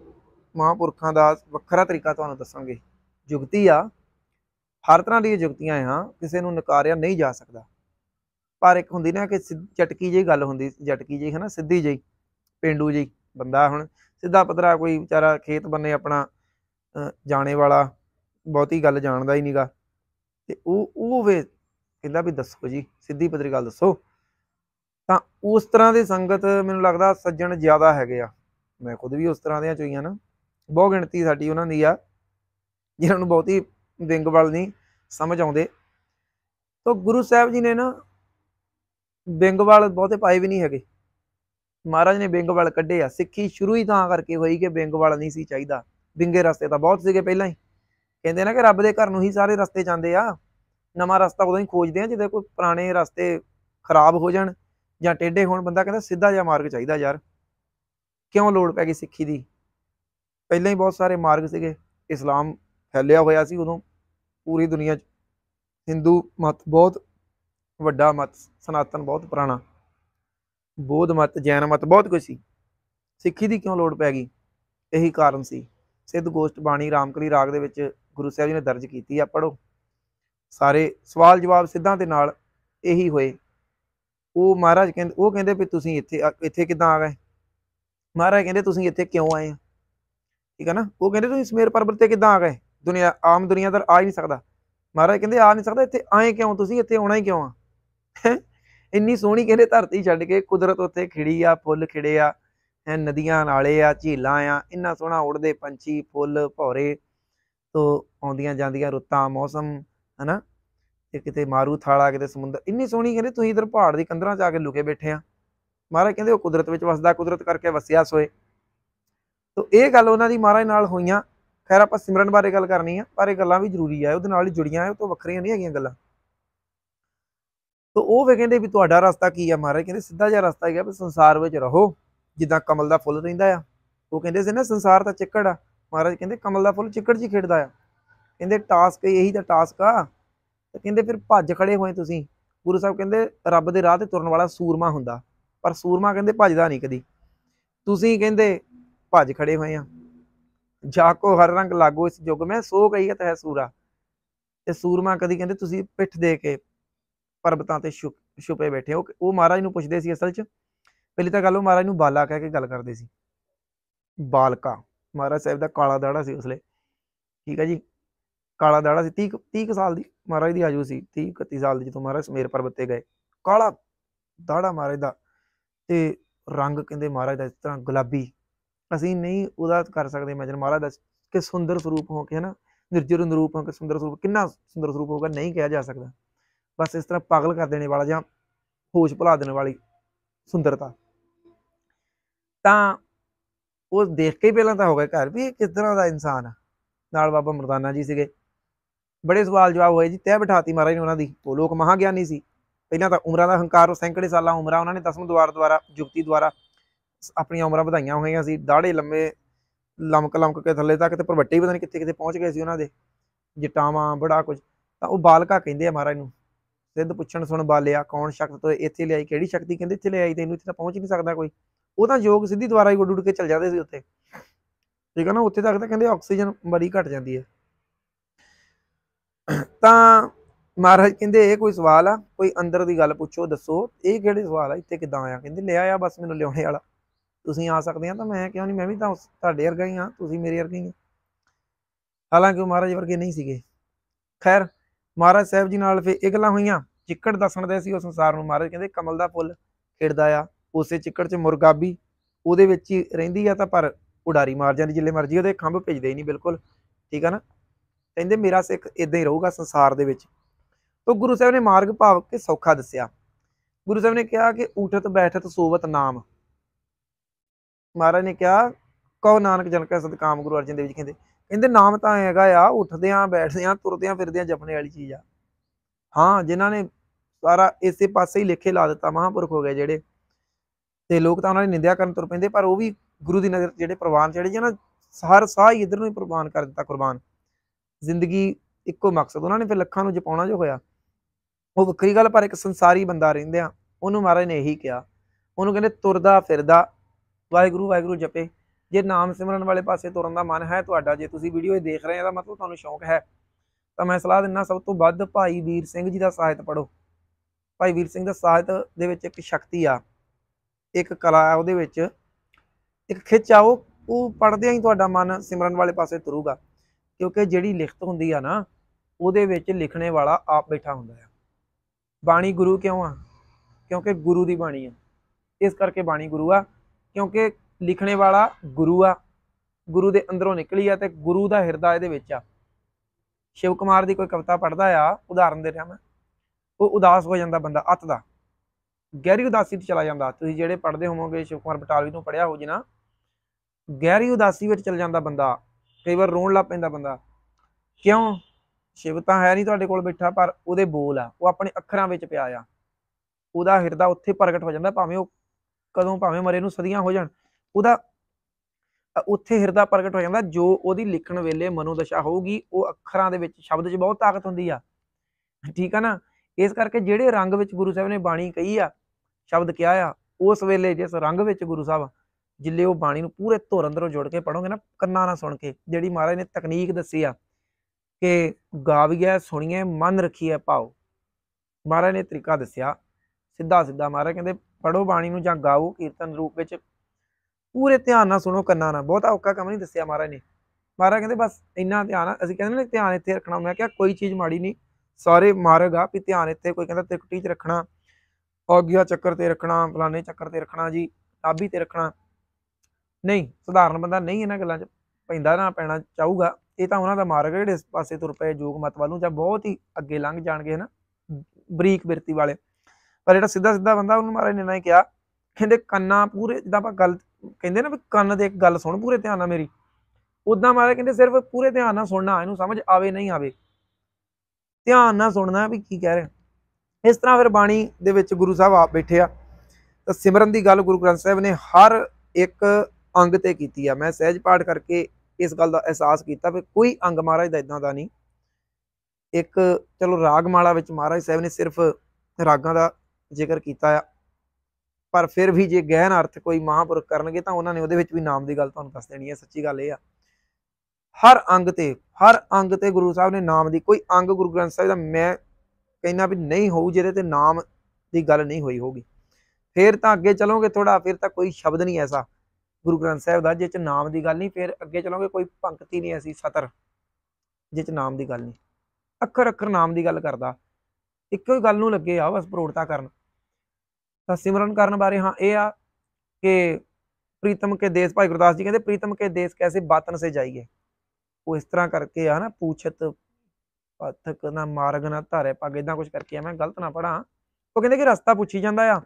ਮਹਾਪੁਰਖਾਂ ਦਾ ਵੱਖਰਾ ਤਰੀਕਾ ਤੁਹਾਨੂੰ ਦੱਸਾਂਗੇ ਜੁਗਤੀ ਆ ਹਰ ਤਰ੍ਹਾਂ ਦੀਆਂ ਜੁਗਤੀਆਂ ਆ ਕਿਸੇ ਨੂੰ ਨਕਾਰਿਆ ਨਹੀਂ ਜਾ ਸਕਦਾ ਪਰ ਇੱਕ ਹੁੰਦੀ ਨਾ ਕਿ ਚਟਕੀ ਜਿਹੀ ਗੱਲ ਹੁੰਦੀ ਜਟਕੀ ਜਿਹੀ ਹੈ ਨਾ ਸਿੱਧੀ ਜਿਹੀ ਪਿੰਡੂ ਜਿਹੀ ਬੰਦਾ ਹੁਣ ਸਿੱਧਾ ਪਤਰਾ ਕੋਈ ਵਿਚਾਰਾ ਖੇਤ ਬੰਨੇ ਆਪਣਾ ਜਾਣੇ ਵਾਲਾ ਬਹੁਤੀ ਗੱਲ ਜਾਣਦਾ ਹੀ ਨਹੀਂਗਾ ਤੇ ਉਹ ਉਹ ਵੇ ਕਹਿੰਦਾ ਵੀ ਦੱਸੋ ਜੀ ਸਿੱਧੀ ਪਤਰੀ ਗੱਲ ਦੱਸੋ ਤਾਂ ਉਸ ਤਰ੍ਹਾਂ ਦੇ ਸੰਗਤ ਮੈਨੂੰ ਲੱਗਦਾ ਸੱਜਣ ਜ਼ਿਆਦਾ ਹੈਗੇ ਆ ਮੈਂ ਖੁਦ ਵੀ ਉਸ ਤਰ੍ਹਾਂ ਆ ਚੋਈਆਂ ਨਾ ਬਹੁ ਗਿਣਤੀ ਸਾਡੀ ਉਹਨਾਂ ਦੀ ਆ ਜਿਹਨਾਂ ਨੂੰ ਬਹੁਤੀ ਵਿੰਗ ਵਾਲ ਨਹੀਂ ਸਮਝ ਆਉਂਦੇ ਤਾਂ ਗੁਰੂ ਸਾਹਿਬ ਜੀ ਨੇ ਨਾ ਵਿੰਗ ਵਾਲ ਬਹੁਤੇ ਪਾਏ ਵੀ ਨਹੀਂ ਹੈਗੇ ਮਹਾਰਾਜ ਨੇ ਵਿੰਗ ਵਾਲ ਕੱਢੇ ਆ ਸਿੱਖੀ ਸ਼ੁਰੂ ਹੀ ਤਾਂ ਕਰਕੇ ਹੋਈ ਕਿ ਵਿੰਗ ਵਾਲ ਨਹੀਂ ਸੀ ਚਾਹੀਦਾ ਵਿੰਗੇ ਰਸਤੇ ਤਾਂ ਬਹੁਤ ਸੀਗੇ ਪਹਿਲਾਂ ਹੀ ਕਹਿੰਦੇ ਨਾ ਕਿ ਰੱਬ ਦੇ ਘਰ ਨੂੰ ਹੀ ਸਾਰੇ ਰਸਤੇ ਜਾਂਦੇ ਆ ਨਵਾਂ ਰਸਤਾ ਉਦੋਂ ਹੀ ਖੋਜਦੇ ਆ ਜਦੋਂ ਕੋਈ ਪੁਰਾਣੇ ਰਸਤੇ ਖਰਾਬ ਹੋ ਜਾਣ ਜਾਂ ਟੇਡੇ ਹੋਣ ਬੰਦਾ ਕਹਿੰਦਾ ਸਿੱਧਾ ਜਿਹਾ ਮਾਰਗ ਚਾਹੀਦਾ ਯਾਰ ਕਿਉਂ ਲੋੜ ਪੈ ਗਈ ਸਿੱਖੀ ਦੀ ਪਹਿਲਾਂ ਹੀ ਬਹੁਤ ਸਾਰੇ ਮਾਰਗ ਸੀਗੇ ਇਸਲਾਮ ਫੈਲਿਆ ਹੋਇਆ ਸੀ ਉਦੋਂ ਪੂਰੀ ਦੁਨੀਆ 'ਚ ਹਿੰਦੂ ਮਤ ਬਹੁਤ ਵੱਡਾ ਮਤ ਸਨਾਤਨ ਬਹੁਤ ਪੁਰਾਣਾ ਬੋਧ ਮਤ ਜੈਨ ਮਤ ਬਹੁਤ ਕੁਝ ਸੀ ਸਿੱਖੀ ਦੀ ਕਿਉਂ ਲੋੜ ਪੈ ਗਈ ਇਹੀ ਕਾਰਨ ਸੀ ਸਿੱਧ ਗੋਸ਼ਟ ਬਾਣੀ ਰਾਮਕਲੀ ਰਾਗ ਦੇ ਵਿੱਚ ਗੁਰੂ ਸਾਹਿਬ ਜੀ ਨੇ ਦਰਜ ਕੀਤੀ ਆ ਪੜੋ ਸਾਰੇ ਸਵਾਲ ਜਵਾਬ ਸਿੱਧਾਂ ਦੇ ਨਾਲ ਇਹੀ ਹੋਏ ਉਹ ਮਹਾਰਾਜ ਕਹਿੰਦੇ ਉਹ ਕਹਿੰਦੇ ਵੀ ਤੁਸੀਂ ਇੱਥੇ ਇੱਥੇ ਕਿਦਾਂ ਆ ਗਏ ਮਹਾਰਾਜ ਕਹਿੰਦੇ ਤੁਸੀਂ ਇੱਥੇ ਕਿਉਂ ਆਏ ਠੀਕ ਹੈ ਨਾ ਉਹ ਕਹਿੰਦੇ ਤੁਸੀਂ ਸਮੇਰ ਪਰਬਤ ਤੇ ਕਿਦਾਂ ਆ ਗਏ ਦੁਨੀਆ ਆਮ ਦੁਨੀਆਦਾਰ ਆ ਹੀ ਨਹੀਂ ਸਕਦਾ ਮਹਾਰਾਜ ਕਹਿੰਦੇ ਆ ਨਹੀਂ ਸਕਦਾ ਇੱਥੇ ਆਏ ਕਿਉਂ ਤੁਸੀਂ ਇੱਥੇ ਆਉਣਾ ਹੀ ਕਿਉਂ ਆ ਇੰਨੀ ਸੋਹਣੀ ਕਹਿੰਦੇ ਧਰਤੀ ਛੱਡ ਕੇ ਕੁਦਰਤ ਉੱਤੇ ਖਿੜੀ ਆ ਫੁੱਲ ਖਿੜੇ ਆ ਐ ਨਦੀਆਂ ਨਾਲੇ ਆ ਝੀਲਾਂ ਆ ਇੰਨਾ ਸੋਹਣਾ ਉੜਦੇ ਪੰਛੀ ਫੁੱਲ ਭੌਰੇ ਤੋਂ ਆਉਂਦੀਆਂ ਜਾਂਦੀਆਂ ਰੁੱਤਾਂ ਮੌਸਮ ਹਨਾ ਤੇ ਕਿਤੇ ਮਾਰੂ ਥਾਲਾ ਕਿਤੇ ਸਮੁੰਦਰ ਇੰਨੀ ਸੋਹਣੀ ਕਹਿੰਦੇ ਤੁਸੀਂ ਇਧਰ ਪਹਾੜ ਦੀ ਕੰਧਰਾਂ 'ਚ ਆ ਕੇ ਲੁਕੇ ਬੈਠੇ ਆ ਮਹਾਰਾਜ ਕਹਿੰਦੇ ਉਹ ਕੁਦਰਤ ਵਿੱਚ ਵਸਦਾ ਕੁਦਰਤ ਕਰਕੇ ਵਸਿਆ ਸੋਏ ਤੋਂ ਇਹ ਗੱਲ ਉਹਨਾਂ ਦੀ ਮਹਾਰਾਜ ਨਾਲ ਹੋਈਆਂ ਖੈਰ ਆਪਾਂ ਸਿਮਰਨ ਬਾਰੇ ਗੱਲ ਕਰਨੀ ਆ ਪਰ ਇਹ ਗੱਲਾਂ ਵੀ ਜ਼ਰੂਰੀ ਆ ਉਹਦੇ ਨਾਲ ਹੀ ਜੁੜੀਆਂ ਆ ਉਹ ਤੋਂ ਵੱਖਰੀਆਂ ਨਹੀਂ ਹੈਗੀਆਂ ਗੱਲਾਂ ਤੋਂ ਉਹ ਵੀ ਕਹਿੰਦੇ ਵੀ ਤੁਹਾਡਾ ਰਸਤਾ ਕੀ ਆ ਮਹਾਰਾਜ ਕਹਿੰਦੇ ਸਿੱਧਾ ਜਿਹਾ ਰਸਤਾ ਹੈਗਾ ਵੀ ਸੰਸਾਰ ਵਿੱਚ ਰਹੋ ਜਿੱਦਾਂ ਕਮਲ ਦਾ ਫੁੱਲ ਰਹਿੰਦਾ ਆ ਉਹ ਕਹਿੰਦੇ ਸੀ ਨਾ ਸੰਸਾਰ ਤਾਂ ਚਿੱਕੜ ਆ ਮਹਾਰਾਜ ਕਹਿੰਦੇ ਕਮਲ ਦਾ ਫੁੱਲ ਚਿੱਕੜ 'ਚ ਖੇਡਦਾ ਆ ਕਹਿੰਦੇ ਟਾਸਕ ਇਹੀ ਤਾਂ ਟਾਸਕ ਆ ਤਾਂ ਕਹਿੰਦੇ ਫਿਰ ਭੱਜ ਖੜੇ ਹੋਏ ਤੁਸੀਂ ਗੁਰੂ ਸਾਹਿਬ ਕਹਿੰਦੇ ਰੱਬ ਦੇ ਰਾਹ ਤੇ ਤੁਰਨ ਵਾਲਾ ਸੂਰਮਾ ਹੁੰਦਾ ਪਰ ਸੂਰਮਾ ਕਹਿੰਦੇ ਭੱਜਦਾ ਨਹੀਂ ਕਦੀ ਤੁਸੀਂ ਕਹਿੰਦੇ ਭੱਜ ਖੜੇ ਹੋਏ ਆ ਜਾ ਕੋ ਹਰ ਰੰਗ ਲਾਗੋ ਇਸ ਯੁੱਗ ਮੈਂ ਸੋ ਗਈ ਹੈ ਸੂਰਾ ਤੇ ਸੂਰਮਾ ਕਦੀ ਕਹਿੰਦੇ ਤੁਸੀਂ ਪਿੱਠ ਦੇ ਕੇ ਪਰਬਤਾਂ ਤੇ ਛੁਪੇ ਬੈਠੇ ਹੋ ਉਹ ਮਹਾਰਾਜ ਨੂੰ ਪੁੱਛਦੇ ਸੀ ਅਸਲ 'ਚ ਪਹਿਲੀ ਤਾਂ ਗੱਲ ਉਹ ਮਹਾਰਾਜ ਨੂੰ ਬਾਲਾ ਕਹਿ ਕੇ ਗੱਲ ਕਰਦੇ ਸੀ ਬਾਲਕਾ ਮਹਾਰਾਜ ਸਾਹਿਬ ਦਾ ਕਾਲਾ ਦਾੜਾ ਸੀ ਉਸਲੇ ਠੀਕ ਹੈ ਜੀ ਕਾਲਾ ਦਾੜਾ ਸੀ 30 30 ਸਾਲ ਦੀ ਮਹਾਰਾਜ ਦੀ ਆਜੂ ਸੀ 30 31 ਸਾਲ ਦੀ ਜਦੋਂ ਮਹਾਰਾਜ ਸਮੇਰ ਪਰਬਤ ਤੇ ਗਏ ਕਾਲਾ ਦਾੜਾ ਮਹਾਰਾਜ ਦਾ ਤੇ ਰੰਗ ਕਹਿੰਦੇ ਮਹਾਰਾਜ ਦਾ ਇਸ ਤਰ੍ਹਾਂ ਗੁਲਾਬੀ ਅਸੀਂ ਨਹੀਂ ਉਹਦਾ ਕਰ ਸਕਦੇ ਜਨ ਮਹਾਰਾਜ ਦਾ ਕਿ ਸੁੰਦਰ ਸਰੂਪ ਹੋ ਕੇ ਹੈ ਨਾ ਨਿਰਜਰ ਰੂਪ ਹੋ ਕੇ ਸੁੰਦਰ ਸਰੂਪ ਕਿੰਨਾ ਸੁੰਦਰ ਸਰੂਪ ਹੋਗਾ ਨਹੀਂ ਕਿਹਾ ਜਾ ਸਕਦਾ ਬਸ ਇਸ ਤਰ੍ਹਾਂ ਪਾਗਲ ਕਰ ਦੇਣੇ ਵਾਲਾ ਜਾਂ ਹੋਸ਼ ਭੁਲਾ ਦੇਣ ਵਾਲੀ ਸੁੰਦਰਤਾ ਤਾਂ ਉਹ ਦੇਖ ਕੇ ਪਹਿਲਾਂ ਤਾਂ ਹੋ ਗਿਆ ਘਰ ਵੀ ਇਹ ਕਿਸ ਤਰ੍ਹਾਂ ਦਾ ਇਨਸਾਨ ਆ ਨਾਲ ਬਾਬਾ ਮਰਦਾਨਾ ਜੀ ਸੀਗੇ ਬੜੇ ਸਵਾਲ ਜਵਾਬ ਹੋਏ ਜੀ ਤੈ ਬਿਠਾਤੀ ਮਹਾਰਾਜ ਨੇ ਉਹਨਾਂ ਦੀ ਉਹ ਲੋਕ ਮਹਾ ਗਿਆਨੀ ਸੀ ਪਹਿਲਾਂ ਤਾਂ ਉਮਰਾਂ ਦਾ ਹੰਕਾਰ ਉਹ ਸੈਂਕੜੇ ਸਾਲਾਂ ਉਮਰਾਂ ਉਹਨਾਂ ਨੇ ਦਸਮ ਦੁਆਰ ਦੁਆਰਾ ਜੁਗਤੀ ਦੁਆਰਾ ਆਪਣੀਆਂ ਉਮਰਾਂ ਵਧਾਈਆਂ ਹੋਈਆਂ ਸੀ ਦਾੜੇ ਲੰਮੇ ਲਮਕ ਲਮਕ ਕੇ ਥੱਲੇ ਤੱਕ ਤੇ ਪਰਵੱਟੇ ਵੀ ਪਤਾ ਨਹੀਂ ਕਿੱਥੇ ਕਿੱਥੇ ਪਹੁੰਚ ਗਏ ਸੀ ਉਹਨਾਂ ਦੇ ਜਟਾਵਾਂ ਬੜਾ ਕੁਝ ਤਾਂ ਉਹ ਬਾਲਕਾ ਕਹਿੰਦੇ ਆ ਮਹਾਰਾਜ ਨੂੰ ਸਿੱਧ ਪੁੱਛਣ ਸੁਣ ਬਾਲਿਆ ਕੌਣ ਸ਼ਕਤ ਤੋਂ ਇੱਥੇ ਲਿਆਈ ਕਿਹੜੀ ਸ਼ਕਤੀ ਕਹਿੰਦੇ ਇੱਥੇ ਲਿਆਈ ਤੈਨੂੰ ਇੱਥੇ ਤਾਂ ਪਹੁੰਚ ਹੀ ਨਹੀਂ ਸਕਦਾ ਕੋਈ ਉਹ ਤਾਂ ਯੋਗ ਸਿੱਧੀ ਦੁਆਰਾ ਹੀ ਉੱਡ ਉੱਡ ਕੇ ਚੱਲ ਜਾਂਦੇ ਸੀ ਉੱਥੇ ਠੀਕ ਹੈ ਨਾ ਉੱਥੇ ਤੱਕ ਤਾਂ ਕਹਿੰਦੇ ਆਕਸੀਜਨ ਬੜੀ ਘਟ ਜਾਂਦੀ ਹੈ ਤਾਂ ਮਹਾਰਾਜ ਕਹਿੰਦੇ ਇਹ ਕੋਈ ਸਵਾਲ ਆ ਕੋਈ ਅੰਦਰ ਦੀ ਗੱਲ ਪੁੱਛੋ ਦੱਸੋ ਇਹ ਕਿਹੜੇ ਸਵਾਲ ਆ ਇੱਥੇ ਕਿਦਾਂ ਆਇਆ ਕਹਿੰਦੇ ਲਿਆ ਆ ਬਸ ਮੈਨੂੰ ਲਿਆਉਣੇ ਵਾਲਾ ਤੁਸੀਂ ਆ ਸਕਦੇ ਆ ਤਾਂ ਮੈਂ ਕਿਉਂ ਨਹੀਂ ਮੈਂ ਵੀ ਤਾਂ ਤੁਹਾਡੇ ਵਰਗਾ ਹੀ ਆ ਤੁਸੀਂ ਮੇਰੇ ਵਰਗੇ ਹੀ ਹਾਲਾਂਕਿ ਉਹ ਮਹਾਰਾਜ ਵਰਗੇ ਨਹੀਂ ਸੀਗੇ ਖੈਰ ਮਹਾਰਾਜ ਸਾਹਿਬ ਜੀ ਨਾਲ ਫੇ ਇਹ ਗੱਲਾਂ ਹੋਈਆਂ ਚਿੱਕੜ ਦੱਸਣ ਦੇ ਸੀ ਉਹ ਸੰਸਾਰ ਨੂੰ ਮਹਾਰਾਜ ਕਹਿੰਦੇ ਕਮਲ ਦਾ ਫੁੱਲ ਖਿੜਦਾ ਆ ਉਸੇ ਚਿੱਕੜ 'ਚ ਮੁਰਗਾਬੀ ਉਹਦੇ ਵਿੱਚ ਹੀ ਰਹਿੰਦੀ ਆ ਤਾਂ ਪਰ ਉਡਾਰੀ ਮਾਰ ਜਾਂਦੀ ਜਿੱਲੇ ਮਰਜੀ ਉਹਦੇ ਖੰਭ ਭੇਜਦੇ ਹੀ ਨਹੀਂ ਬਿਲਕੁਲ ਠੀਕ ਆ ਨਾ ਕਹਿੰਦੇ ਮੇਰਾ ਸਿੱਖ ਇਦਾਂ ਹੀ ਰਹੂਗਾ ਸੰਸਾਰ ਦੇ ਵਿੱਚ ਤੋ ਗੁਰੂ ਸਾਹਿਬ ਨੇ ਮਾਰਗ ਭਾਵ ਕੇ ਸੌਖਾ ਦੱਸਿਆ ਗੁਰੂ ਸਾਹਿਬ ਨੇ ਕਿਹਾ ਕਿ ਉਠਤ ਬੈਠਤ ਸੋਵਤ ਨਾਮ ਮਹਾਰਾਜ ਨੇ ਕਿਹਾ ਕਉ ਨਾਨਕ ਜਨ ਕੈ ਕਾਮ ਗੁਰੂ ਅਰਜਨ ਦੇਵ ਜੀ ਕਹਿੰਦੇ ਕਹਿੰਦੇ ਨਾਮ ਤਾਂ ਹੈਗਾ ਆ ਉੱਠਦੇ ਆ ਬੈਠਦੇ ਆ ਤੁਰਦੇ ਆ ਫਿਰਦੇ ਆ ਜਪਣੇ ਵਾਲੀ ਚੀਜ਼ ਆ ਹਾਂ ਜਿਨ੍ਹਾਂ ਨੇ ਸਾਰਾ ਇਸੇ ਪਾਸੇ ਹੀ ਲੇਖੇ ਲਾ ਦਿੱਤਾ ਮਹਾਪੁਰਖ ਹੋ ਗਏ ਜਿਹੜੇ ਤੇ ਲੋਕ ਤਾਂ ਉਹਨਾਂ ਦੀ ਨਿੰਦਿਆ ਕਰਨ ਤੁਰ ਪੈਂਦੇ ਪਰ ਉਹ ਵੀ ਗੁਰੂ ਦੀ ਨਜ਼ਰ ਜਿਹੜੇ ਪ੍ਰਵਾਨ ਜਿਹੜੇ ਜਿਹਨਾਂ ਹਰ ਸਾਹ ਹੀ ਇਧਰ ਨੂੰ ਹੀ ਪ੍ਰਵਾਨ ਕਰ ਦਿੱਤਾ ਕੁਰਬਾਨ ਜ਼ਿੰਦਗੀ ਇੱਕੋ ਮਕਸਦ ਉਹਨਾਂ ਨੇ ਫਿਰ ਲੱਖਾਂ ਨੂੰ ਜਪਾਉਣਾ ਜੋ ਹੋਇਆ ਉਹ ਵੱਖਰੀ ਗੱਲ ਪਰ ਇੱਕ ਸੰਸਾਰੀ ਬੰਦਾ ਰਹਿੰਦੇ ਆ ਉਹਨੂੰ ਮਹਾਰਾਜ ਨੇ ਇਹੀ ਕਿਹਾ ਉਹਨੂੰ ਕਹਿੰਦੇ ਤੁਰਦਾ ਫਿਰਦਾ ਵਾਹਿਗੁਰੂ ਵਾਹਿਗੁਰੂ ਜਪੇ ਜੇ ਨਾਮ ਸਿਮਰਨ ਵਾਲੇ ਪਾਸੇ ਤੁਰਨ ਦਾ ਮਨ ਹੈ ਤੁਹਾਡਾ ਜੇ ਤੁਸੀਂ ਵੀਡੀਓ ਇਹ ਦੇਖ ਰਹੇ ਆ ਤਾਂ ਮਤਲਬ ਤੁਹਾਨੂੰ ਸ਼ੌਂਕ ਹੈ ਤਾਂ ਮੈਂ ਸਲਾਹ ਦਿੰਨਾ ਸਭ ਤੋਂ ਵੱਧ ਭਾਈ ਵੀਰ ਸਿੰਘ ਜੀ ਦਾ ਸਾਹਿਤ ਪੜੋ ਭਾਈ ਵੀਰ ਸਿੰਘ ਦਾ ਸਾਹਿਤ ਦੇ ਵਿੱਚ ਇੱਕ ਸ਼ਕਤੀ ਆ ਇੱਕ ਕਲਾ ਆ ਉਹਦੇ ਵਿੱਚ ਇੱਕ ਖਿੱਚ ਆ ਉਹ ਉਹ ਪੜਦਿਆਂ ਹੀ ਤੁਹਾਡਾ ਮਨ ਸਿਮਰਨ ਵਾਲੇ ਪਾਸੇ ਤੁਰੂਗਾ ਕਿਉਂਕਿ ਜਿਹੜੀ ਲਿਖਤ ਹੁੰਦੀ ਆ ਨਾ ਉਹਦੇ ਵਿੱਚ ਲਿਖਣੇ ਵਾਲਾ ਆਪ ਬੈਠਾ ਹੁੰਦਾ ਹੈ ਬਾਣੀ ਗੁਰੂ ਕਿਉਂ ਆ ਕਿਉਂਕਿ ਗੁਰੂ ਦੀ ਬਾਣੀ ਆ ਇਸ ਕਰਕੇ ਬਾਣੀ ਗੁਰੂ ਆ ਕਿਉਂਕਿ ਲਿਖਣੇ ਵਾਲਾ ਗੁਰੂ ਆ ਗੁਰੂ ਦੇ ਅੰਦਰੋਂ ਨਿਕਲੀ ਆ ਤੇ ਗੁਰੂ ਦਾ ਹਿਰਦਾ ਇਹਦੇ ਵਿੱਚ ਆ ਸ਼ਿਵ ਕੁਮਾਰ ਦੀ ਕੋਈ ਕਵਿਤਾ ਪੜਦਾ ਆ ਉਦਾਹਰਨ ਦੇ ਰਿਹਾ ਮੈਂ ਉਹ ਉਦਾਸ ਹੋ ਜਾਂਦਾ ਬੰਦਾ ਅਤ ਦਾ ਗਹਿਰੀ ਉਦਾਸੀ ਤੇ ਚਲਾ ਜਾਂਦਾ ਤੁਸੀਂ ਜਿਹੜੇ ਪੜਦੇ ਹੋਵੋਗੇ ਸ਼ਿਵ ਕੁਮਾਰ ਬਟਾਲਵੀ ਨੂੰ ਪੜਿਆ ਹੋ ਜੀ ਨਾ ਗਹਿਰੀ ਉਦਾਸੀ ਵਿੱਚ ਚਲ ਜਾਂਦਾ ਬੰਦਾ ਕਈ ਵਾਰ ਰੋਣ ਲੱਗ ਪੈਂਦਾ ਬੰਦਾ ਕਿਉਂ ਸ਼ਿਵ ਤਾਂ ਹੈ ਨਹੀਂ ਤੁਹਾਡੇ ਕੋਲ ਬੈਠਾ ਪਰ ਉਹਦੇ ਬੋਲ ਆ ਉਹ ਆਪਣੇ ਅੱਖਰਾਂ ਵਿੱਚ ਪਿਆ ਆ ਉਹਦਾ ਹਿਰਦਾ ਉੱਥੇ ਪ੍ਰਗਟ ਹੋ ਜਾਂਦਾ ਭਾਵੇਂ ਉਹ ਕਦੋਂ ਭਾਵੇਂ ਮਰੇ ਨੂੰ ਸਦੀਆਂ ਹੋ ਜਾਣ ਉਹਦਾ ਉੱਥੇ ਹਿਰਦਾ ਪ੍ਰਗਟ ਹੋ ਜਾਂਦਾ ਜੋ ਉਹਦੀ ਲਿਖਣ ਵੇਲੇ ਮਨੋਦਸ਼ਾ ਹੋਊਗੀ ਉਹ ਅੱਖਰਾਂ ਦੇ ਵਿੱਚ ਸ਼ਬਦ 'ਚ ਬਹੁਤ ਤਾਕਤ ਹੁੰਦੀ ਆ ਠੀਕ ਆ ਨਾ ਇਸ ਕਰਕੇ ਜਿਹੜੇ ਰੰਗ ਵਿੱਚ ਗੁਰੂ ਸਾਹਿਬ ਨੇ ਬਾਣੀ ਕਹੀ ਆ ਸ਼ਬਦ ਕਿਹਾ ਆ ਉਸ ਵੇਲੇ ਜਿਸ ਰੰਗ ਵਿੱਚ ਗੁਰੂ ਸਾਹਿਬ ਜਿੱਲੇ ਉਹ ਬਾਣੀ ਨੂੰ ਪੂਰੇ ਧੁਰ ਅੰਦਰੋਂ ਜੁੜ ਕੇ ਪੜੋਗੇ ਨਾ ਕੰਨਾਂ ਨਾਲ ਸੁਣ ਕੇ ਜਿਹੜੀ ਮਹਾਰਾਜ ਨੇ ਤਕਨੀਕ ਦੱਸੀ ਆ ਕਿ ਗਾਵਿਆ ਸੁਣੀਏ ਮਨ ਰੱਖੀਏ ਪਾਉ ਮਹਾਰਾਜ ਨੇ ਤਰੀਕਾ ਦੱਸਿਆ ਸਿੱਧਾ ਸਿੱਧਾ ਮਹਾਰਾਜ ਕਹਿੰਦੇ ਪੜੋ ਬਾਣੀ ਨੂੰ ਜਾਂ ਗਾਓ ਕੀਰਤਨ ਰੂਪ ਵਿੱਚ ਪੂਰੇ ਧਿਆਨ ਨਾਲ ਸੁਣੋ ਕੰਨਾਂ ਨਾਲ ਬਹੁਤਾ ਔਕਾ ਕੰਮ ਨਹੀਂ ਦੱਸਿਆ ਮਹਾਰਾਜ ਨੇ ਮਹਾਰਾਜ ਕਹਿੰਦੇ ਬਸ ਇੰਨਾ ਧਿਆਨ ਅਸੀਂ ਕਹਿੰਦੇ ਨੇ ਧਿਆਨ ਇੱਥੇ ਰੱਖਣਾ ਮੈਂ ਕਿਹਾ ਕੋਈ ਚੀਜ਼ ਮਾੜੀ ਨਹੀਂ ਸਾਰੇ ਮਾਰਗ ਆ ਵੀ ਧਿਆਨ ਇੱਥੇ ਕੋਈ ਕਹਿੰਦਾ ਤਿਕਟੀ 'ਚ ਰੱਖਣਾ ਔਗਿਆ ਚੱਕਰ ਤੇ ਰੱਖਣਾ ਫਲਾਣੇ ਚੱਕਰ ਤੇ ਰੱਖਣਾ ਜੀ ਤਾਬੀ ਤੇ ਰੱਖਣਾ ਨਹੀਂ ਸਧਾਰਨ ਬੰਦਾ ਨਹੀਂ ਇਹਨਾਂ ਗੱਲਾਂ 'ਚ ਪੈਂਦਾ ਨਾ ਪੈਣਾ ਚਾਹੂਗਾ ਇਹ ਤਾਂ ਉਹਨਾਂ ਦਾ ਮਾਰਗ ਜਿਹੜੇ ਇਸ ਪਾਸੇ ਤੁਰ ਪਏ ਜੋਗ ਮਤ ਨੂੰ ਜਾਂ ਬਹੁਤ ਹੀ ਅੱਗੇ ਲੰਘ ਜਾਣਗੇ ਹਨਾ ਬਰੀਕ ਬਿਰਤੀ ਵਾਲੇ ਪਰ ਜਿਹੜਾ ਸਿੱਧਾ ਸਿੱਧਾ ਬੰਦਾ ਉਹਨੂੰ ਮਾਰੇ ਨੇ ਨਾ ਕਿਹਾ ਕਹਿੰਦੇ ਕੰਨਾਂ ਪੂਰੇ ਜਿੱਦਾਂ ਆਪਾਂ ਗੱਲ ਕਹਿੰਦੇ ਨਾ ਵੀ ਕੰਨ ਦੇ ਇੱਕ ਗੱਲ ਸੁਣ ਪੂਰੇ ਧਿਆਨ ਨਾਲ ਮੇਰੀ ਉਦਾਂ ਮਾਰੇ ਕਹਿੰਦੇ ਸਿਰਫ ਪੂਰੇ ਧਿਆਨ ਨਾਲ ਸੁਣਨਾ ਇਹਨੂੰ ਸਮਝ ਆਵੇ ਨਹੀਂ ਆਵੇ ਧਿਆਨ ਨਾਲ ਸੁਣਨਾ ਵੀ ਕੀ ਕਹਿ ਰਹੇ ਇਸ ਤਰ੍ਹਾਂ ਫਿਰ ਬਾਣੀ ਦੇ ਵਿੱਚ ਗੁਰੂ ਸਾਹਿਬ ਆਪ ਬੈਠੇ ਆ ਤਾਂ ਸਿਮਰਨ ਦੀ ਗੱਲ ਗੁਰੂ ਗ੍ਰੰਥ ਸਾਹਿਬ ਨੇ ਹਰ ਇੱਕ ਅੰਗ ਤੇ ਕੀਤੀ ਆ ਮੈਂ ਸਹਿਜ ਪਾਠ ਕਰਕੇ ਇਸ ਗੱਲ ਦਾ ਅਹਿਸਾਸ ਕੀਤਾ ਵੀ ਕੋਈ ਅੰਗ ਮਹਾਰਾਜ ਦਾ ਇਦਾਂ ਦਾ ਨਹੀਂ ਇੱਕ ਚਲੋ ਰਾਗ ਮਾਲਾ ਵਿੱਚ ਮਹਾਰਾਜ ਸਾਹਿਬ ਨੇ ਸਿਰਫ ਰਾਗਾਂ ਦਾ ਜ਼ਿਕਰ ਕੀਤਾ ਆ ਪਰ ਫਿਰ ਵੀ ਜੇ ਗਹਿਨ ਅਰਥ ਕੋਈ ਮਹਾਪੁਰਖ ਕਰਨਗੇ ਤਾਂ ਉਹਨਾਂ ਨੇ ਉਹਦੇ ਵਿੱਚ ਵੀ ਨਾਮ ਦੀ ਗੱਲ ਤੁਹਾਨੂੰ ਦੱਸ ਦੇਣੀ ਹੈ ਸੱਚੀ ਗੱਲ ਇਹ ਆ ਹਰ ਅੰਗ ਤੇ ਹਰ ਅੰਗ ਤੇ ਗੁਰੂ ਸਾਹਿਬ ਨੇ ਨਾਮ ਦੀ ਕੋਈ ਅੰਗ ਗੁਰੂ ਗ੍ਰੰਥ ਸਾਹਿਬ ਦਾ ਮੈਂ ਕਹਿਣਾ ਵੀ ਨਹੀਂ ਹੋਊ ਜਿਹਦੇ ਤੇ ਨਾਮ ਦੀ ਗੱਲ ਨਹੀਂ ਹੋਈ ਹੋਗੀ ਫੇਰ ਤਾਂ ਅੱਗੇ ਚਲੋਗੇ ਥੋੜਾ ਫਿਰ ਤਾਂ ਕੋਈ ਸ਼ਬਦ ਨਹੀਂ ਐਸਾ ਗੁਰੂ ਗ੍ਰੰਥ ਸਾਹਿਬ ਦਾ ਜਿਸ ਚ ਨਾਮ ਦੀ ਗੱਲ ਨਹੀਂ ਫਿਰ ਅੱਗੇ ਚਲੋਗੇ ਕੋਈ ਪੰਕਤੀ ਨਹੀਂ ਐਸੀ ਸਤਰ ਜਿਸ ਚ ਨਾਮ ਦੀ ਗੱਲ ਨਹੀਂ ਅੱਖਰ ਅੱਖਰ ਨਾਮ ਦੀ ਗੱਲ ਕਰਦਾ ਇੱਕੋ ਹੀ ਗੱਲ ਨੂੰ ਲੱਗੇ ਆ ਬਸ ਪ੍ਰੋੜਤਾ ਕਰਨ ਤਾਂ ਸਿਮਰਨ ਕਰਨ ਬਾਰੇ ਹਾਂ ਇਹ ਆ ਕਿ ਪ੍ਰੀਤਮ ਕੇ ਦੇਸ਼ ਭਾਈ ਗੁਰਦਾਸ ਜੀ ਕਹਿੰਦੇ ਪ੍ਰੀਤਮ ਕੇ ਦੇਸ਼ ਕੈਸੇ ਬਾਤਨ ਸੇ ਜਾਈਏ ਉਹ ਇਸ ਤਰ੍ਹਾਂ ਕਰਕੇ ਆ ਨਾ ਪੂਛਤ ਪਥਕ ਨਾ ਮਾਰਗ ਨਾ ਧਾਰੇ ਪਾਗ ਇਦਾਂ ਕੁਝ ਕਰਕੇ ਆ ਮੈਂ ਗਲਤ ਨਾ ਪੜਾਂ ਉਹ ਕਹਿੰਦੇ ਕਿ ਰਸਤਾ ਪੁੱਛੀ ਜਾਂਦਾ ਆ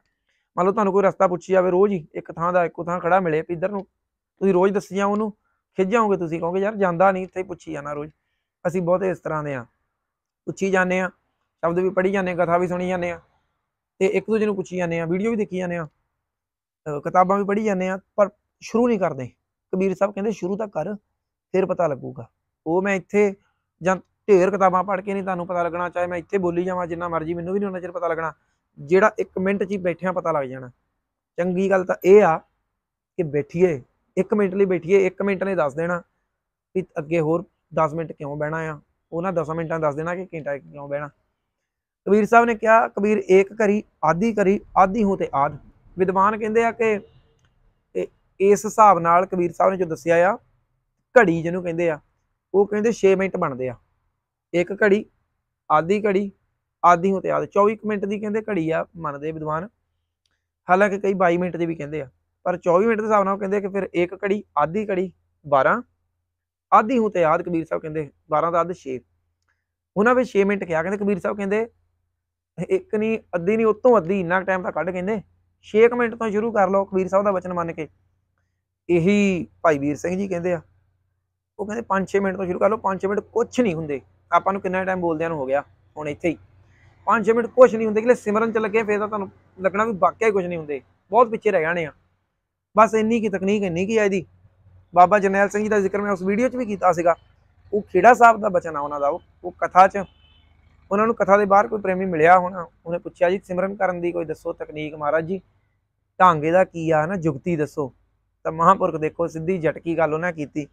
ਮੰਨ ਲਓ ਤੁਹਾਨੂੰ ਕੋਈ ਰਸਤਾ ਪੁੱਛੀ ਜਾਵੇ ਰੋਜ਼ ਹੀ ਇੱਕ ਥਾਂ ਦਾ ਇੱਕੋ ਥਾਂ ਖੜਾ ਮਿਲੇ ਵੀ ਇੱਧਰ ਨੂੰ ਤੁਸੀਂ ਰੋਜ਼ ਦੱਸੀ ਜਾਓ ਉਹਨੂੰ ਖਿੱਜ ਜਾਓਗੇ ਤੁਸੀਂ ਕਹੋਗੇ ਯਾਰ ਜਾਂਦਾ ਨਹੀਂ ਇੱਥੇ ਪੁੱਛੀ ਜਾਣਾ ਰੋਜ਼ ਅਸੀਂ ਬਹੁਤ ਇਸ ਤਰ੍ਹਾਂ ਦੇ ਆ ਪੁੱਛੀ ਜਾਂਦੇ ਆ ਸ਼ਬਦ ਵੀ ਪੜੀ ਜਾਂਦੇ ਆ ਕਥਾ ਵੀ ਸੁਣੀ ਜਾਂਦੇ ਆ ਤੇ ਇੱਕ ਦੂਜੇ ਨੂੰ ਪੁੱਛੀ ਜਾਂਦੇ ਆ ਵੀਡੀਓ ਵੀ ਦੇਖੀ ਜਾਂਦੇ ਆ ਕਿਤਾਬਾਂ ਵੀ ਪੜੀ ਜਾਂਦੇ ਆ ਪਰ ਸ਼ੁਰੂ ਨਹੀਂ ਕਰਦੇ ਕਬੀਰ ਸਾਹਿਬ ਕਹਿੰਦੇ ਸ਼ੁਰੂ ਤਾਂ ਕਰ ਫਿਰ ਪਤਾ ਲੱਗੂਗਾ ਉਹ ਮੈਂ ਇੱਥੇ ਜਾਂ ਢੇਰ ਕਿਤਾਬਾਂ ਪੜ੍ਹ ਕੇ ਨਹੀਂ ਤੁਹਾਨੂੰ ਪਤਾ ਲੱਗਣਾ ਚਾਹੇ ਮੈਂ ਇੱਥੇ ਬੋਲੀ ਜਾਵਾਂ ਜਿੰਨਾ ਮਰਜ਼ੀ ਮੈਨੂੰ ਵੀ ਨਹੀਂ ਉਹਨਾਂ ਚਿਰ ਪਤਾ ਲੱਗਣਾ ਜਿਹੜਾ 1 ਮਿੰਟ 'ਚ ਹੀ ਬੈਠਿਆ ਪਤਾ ਲੱਗ ਜਾਣਾ ਚੰਗੀ ਗੱਲ ਤਾਂ ਇਹ ਆ ਕਿ ਬੈਠੀਏ 1 ਮਿੰਟ ਲਈ ਬੈਠੀਏ 1 ਮਿੰਟ ਨੇ ਦੱਸ ਦੇਣਾ ਕਿ ਅੱਗੇ ਹੋਰ 10 ਮਿੰਟ ਕਿਉਂ ਬਹਿਣਾ ਆ ਉਹਨਾਂ 10 ਮਿੰਟਾਂ ਦੱਸ ਦੇਣਾ ਕਿ ਘੰਟਾ ਕਿਉਂ ਬਹਿਣਾ ਕਬੀਰ ਸਾਹਿਬ ਨੇ ਕਿਹਾ ਕਬੀਰ ਏਕ ਕਰੀ ਆਦੀ ਕਰੀ ਆਦੀ ਹੋ ਤੇ ਆਦ ਵਿਦਵਾਨ ਕਹਿੰਦੇ ਆ ਕਿ ਇਸ ਹਿਸਾਬ ਨਾਲ ਕਬੀਰ ਸਾਹਿਬ ਨੇ ਜੋ ਦੱਸਿਆ ਆ ਘੜੀ ਜਿਹਨੂੰ ਕਹਿੰਦੇ ਆ ਉਹ ਕਹਿੰਦੇ 6 ਮਿੰਟ ਬਣਦੇ ਆ ਇੱਕ ਘੜੀ ਆਦੀ ਘੜੀ ਹੋ ਤੇ ਆਦਿ 24 ਮਿੰਟ ਦੀ ਕਹਿੰਦੇ ਘੜੀ ਆ ਮੰਨਦੇ ਵਿਦਵਾਨ ਹਾਲਾਂਕਿ ਕਈ 22 ਮਿੰਟ ਦੀ ਵੀ ਕਹਿੰਦੇ ਆ ਪਰ 24 ਮਿੰਟ ਦੇ ਹਿਸਾਬ ਨਾਲ ਕਹਿੰਦੇ ਕਿ ਫਿਰ ਇੱਕ ਘੜੀ ਆਦੀ ਘੜੀ 12 ਹੋ ਤੇ ਆਦ ਕਬੀਰ ਸਾਹਿਬ ਕਹਿੰਦੇ 12 ਦਾ ਅੱਧ 6 ਉਹਨਾਂ ਵਿੱਚ 6 ਮਿੰਟ ਕਿਹਾ ਕਹਿੰਦੇ ਕਬੀਰ ਸਾਹਿਬ ਕਹਿੰਦੇ ਇੱਕ ਨਹੀਂ ਅੱਧੀ ਨਹੀਂ ਉਤੋਂ ਅੱਧੀ ਇੰਨਾ ਟਾਈਮ ਤਾਂ ਕੱਢ ਕਹਿੰਦੇ 6 ਮਿੰਟ ਤੋਂ ਸ਼ੁਰੂ ਕਰ ਲਓ ਕਬੀਰ ਸਾਹਿਬ ਦਾ ਬਚਨ ਮੰਨ ਕੇ ਇਹੀ ਭਾਈ ਵੀਰ ਸਿੰਘ ਜੀ ਕਹਿੰਦੇ ਆ ਉਹ ਕਹਿੰਦੇ 5-6 ਮਿੰਟ ਤੋਂ ਸ਼ੁਰੂ ਕਰ ਲਓ 5-6 ਮਿੰਟ ਕੁਝ ਨਹੀਂ ਹੁੰਦੇ ਆਪਾਂ ਨੂੰ ਕਿੰਨਾ ਟਾਈਮ ਬੋਲਦਿਆਂ ਨੂੰ ਹੋ ਗਿਆ ਹੁਣ ਇੱਥੇ ਹੀ 5-6 ਮਿੰਟ ਕੁਝ ਨਹੀਂ ਹੁੰਦੇ ਕਿ ਸਿਮਰਨ ਚ ਲੱਗੇ ਫੇਰ ਤਾਂ ਤੁਹਾਨੂੰ ਲੱਗਣਾ ਵੀ ਵਾਕਿਆ ਹੀ ਕੁਝ ਨਹੀਂ ਹੁੰਦੇ ਬਹੁਤ ਪਿੱਛੇ ਰਹਿ ਜਾਣੇ ਆ ਬਸ ਇੰਨੀ ਕੀ ਤਕਨੀਕ ਇੰਨੀ ਕੀ ਆ ਇਹਦੀ ਬਾਬਾ ਜਨੈਲ ਸਿੰਘ ਜੀ ਦਾ ਜ਼ਿਕਰ ਮੈਂ ਉਸ ਵੀਡੀਓ 'ਚ ਵੀ ਕੀਤਾ ਸੀਗਾ ਉਹ ਖੇੜਾ ਸਾਹਿਬ ਦਾ ਬਚਨ ਆ ਉਹਨਾਂ ਦਾ ਉਹ ਕਥਾ 'ਚ ਉਹਨਾਂ ਨੂੰ ਕਥਾ ਦੇ ਬਾਹਰ ਕੋਈ ਪ੍ਰੇਮੀ ਮਿਲਿਆ ਹੋਣਾ ਉਹਨੇ ਪੁੱਛਿਆ ਜੀ ਸਿਮਰਨ ਕਰਨ ਦੀ ਕੋਈ ਦੱਸੋ ਤਕਨੀਕ ਮਹਾਰਾਜ ਜੀ ਢਾਂਗੇ ਦਾ ਕੀ ਆ ਨਾ ਜੁਗਤੀ ਦੱਸੋ ਤਾਂ ਮਹਾਪੁਰਖ ਦੇਖੋ ਸਿੱਧੀ ਝਟਕੀ ਗੱਲ ਉਹਨਾਂ ਕੀਤੀ